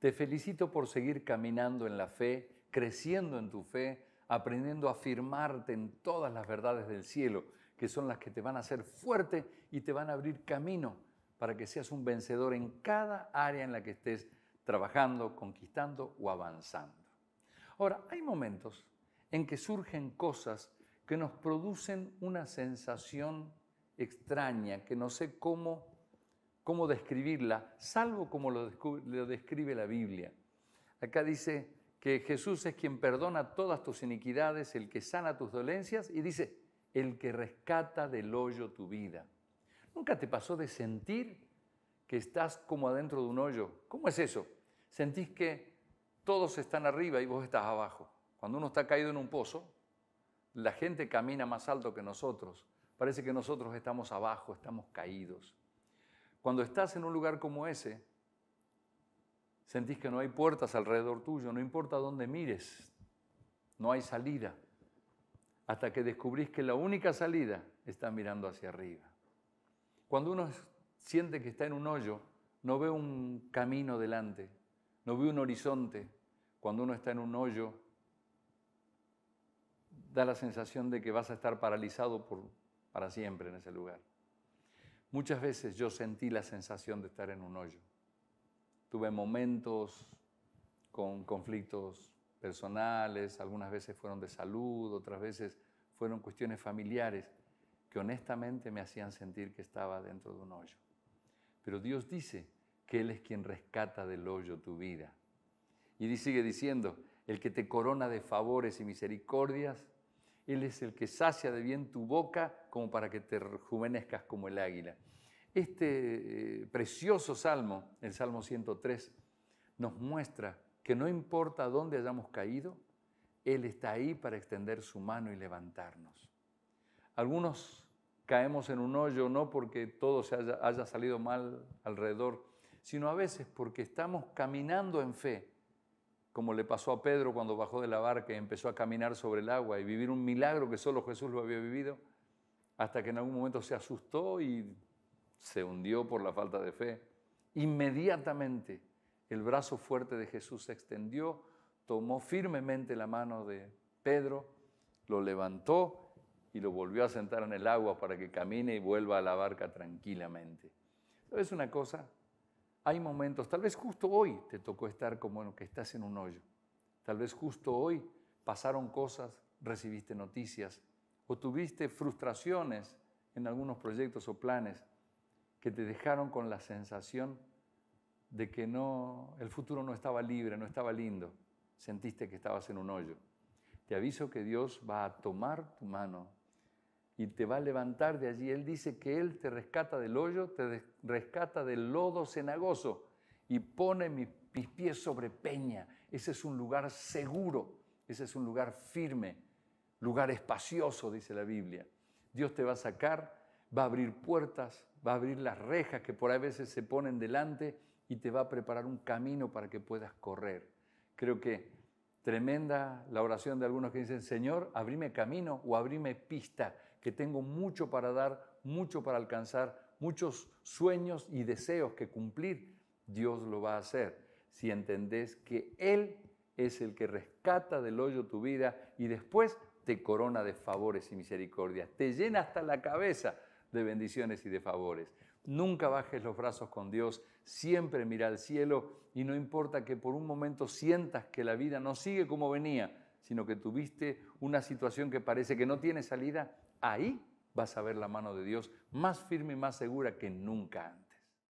Te felicito por seguir caminando en la fe, creciendo en tu fe, aprendiendo a afirmarte en todas las verdades del cielo, que son las que te van a hacer fuerte y te van a abrir camino para que seas un vencedor en cada área en la que estés trabajando, conquistando o avanzando. Ahora, hay momentos en que surgen cosas que nos producen una sensación extraña, que no sé cómo cómo describirla, salvo como lo, describe la Biblia. Acá dice que Jesús es quien perdona todas tus iniquidades, el que sana tus dolencias y dice, el que rescata del hoyo tu vida. ¿Nunca te pasó de sentir que estás como adentro de un hoyo? ¿Cómo es eso? Sentís que todos están arriba y vos estás abajo. Cuando uno está caído en un pozo, la gente camina más alto que nosotros. Parece que nosotros estamos abajo, estamos caídos. Cuando estás en un lugar como ese, sentís que no hay puertas alrededor tuyo, no importa dónde mires, no hay salida, hasta que descubrís que la única salida está mirando hacia arriba. Cuando uno siente que está en un hoyo, no ve un camino delante, no ve un horizonte. Cuando uno está en un hoyo, da la sensación de que vas a estar paralizado para siempre en ese lugar. Muchas veces yo sentí la sensación de estar en un hoyo. Tuve momentos con conflictos personales, algunas veces fueron de salud, otras veces fueron cuestiones familiares que honestamente me hacían sentir que estaba dentro de un hoyo. Pero Dios dice que Él es quien rescata del hoyo tu vida. Y sigue diciendo, el que te corona de favores y misericordias él es el que sacia de bien tu boca como para que te rejuvenezcas como el águila. Este eh, precioso salmo, el Salmo 103, nos muestra que no importa dónde hayamos caído, Él está ahí para extender su mano y levantarnos. Algunos caemos en un hoyo no porque todo se haya salido mal alrededor, sino a veces porque estamos caminando en fe como le pasó a Pedro cuando bajó de la barca y empezó a caminar sobre el agua y vivir un milagro que solo Jesús lo había vivido, hasta que en algún momento se asustó y se hundió por la falta de fe. Inmediatamente el brazo fuerte de Jesús se extendió, tomó firmemente la mano de Pedro, lo levantó y lo volvió a sentar en el agua para que camine y vuelva a la barca tranquilamente. Es una cosa? hay momentos, tal vez justo hoy te tocó estar como en que estás en un hoyo, tal vez justo hoy pasaron cosas, recibiste noticias o tuviste frustraciones en algunos proyectos o planes que te dejaron con la sensación de que no, el futuro no estaba libre, no estaba lindo, sentiste que estabas en un hoyo. Te aviso que Dios va a tomar tu mano y te va a levantar de allí. Él dice que Él te rescata del hoyo, te rescata del lodo cenagoso y pone mis, pies sobre peña. Ese es un lugar seguro, ese es un lugar firme, lugar espacioso, dice la Biblia. Dios te va a sacar, va a abrir puertas, va a abrir las rejas que por ahí a veces se ponen delante y te va a preparar un camino para que puedas correr. Creo que tremenda la oración de algunos que dicen, Señor, abrime camino o abrime pista que tengo mucho para dar, mucho para alcanzar, muchos sueños y deseos que cumplir, Dios lo va a hacer. Si entendés que Él es el que rescata del hoyo tu vida y después te corona de favores y misericordias, te llena hasta la cabeza de bendiciones y de favores. Nunca bajes los brazos con Dios, siempre mira al cielo y no importa que por un momento sientas que la vida no sigue como venía, sino que tuviste una situación que parece que no tiene salida, ahí vas a ver la mano de Dios más firme y más segura que nunca antes.